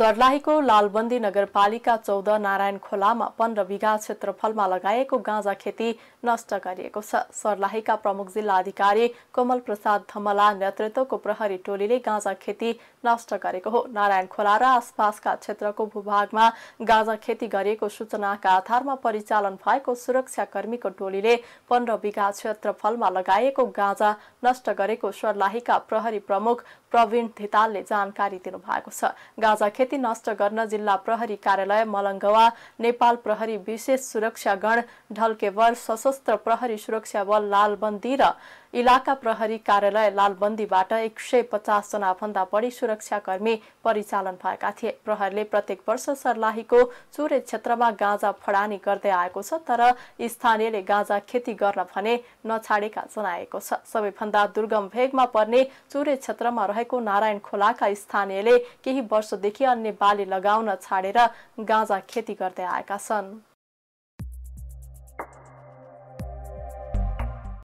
सर्लाहीको लालबन्दी नगरपालिका चौध नारायण खोलामा पन्ध्र बिघा क्षेत्रफलमा लगाएको गाँजा खेती नष्ट गरिएको छ सर्लाहीका प्रमुख जिल्ला अधिकारी कोमल प्रसाद धमला नेतृत्वको प्रहरी टोलीले गाँजा खेती नष्ट गरेको हो नारायण खोला र आसपासका क्षेत्रको भूभागमा गाँजा खेती गरिएको सूचनाका आधारमा परिचालन भएको सुरक्षाकर्मीको टोलीले पन्ध्र बिघा क्षेत्रफलमा लगाएको गाँजा नष्ट गरेको सर्लाहीका प्रहरी प्रमुख प्रवीण धितालले जानकारी दिनुभएको छ गाँजा खेती खेती नष्ट गर्न जिल्ला प्रहरी कार्यालय मलङ्गवा नेपाल प्रहरी विशेष सुरक्षा गण ढल्केवर सशस्त्र प्रहरी सुरक्षा बल लालबन्दी र इलाका प्रहरी कार्यालय लालबन्दीबाट एक सय जना भन्दा बढी सुरक्षाकर्मी परिचालन भएका थिए प्रहरीले प्रत्येक वर्ष सर्लाहीको चुरे क्षेत्रमा गाँजा फडानी गर्दै आएको छ तर स्थानीयले गाँजा खेती गर्न भने नछाडेका जनाएको छ सबैभन्दा दुर्गम भेगमा पर्ने चुरे क्षेत्रमा रहेको नारायण खोलाका स्थानीयले केही वर्षदेखि अन्य बाली लगाउन छाडेर गाँजा खेती गर्दै आएका छन्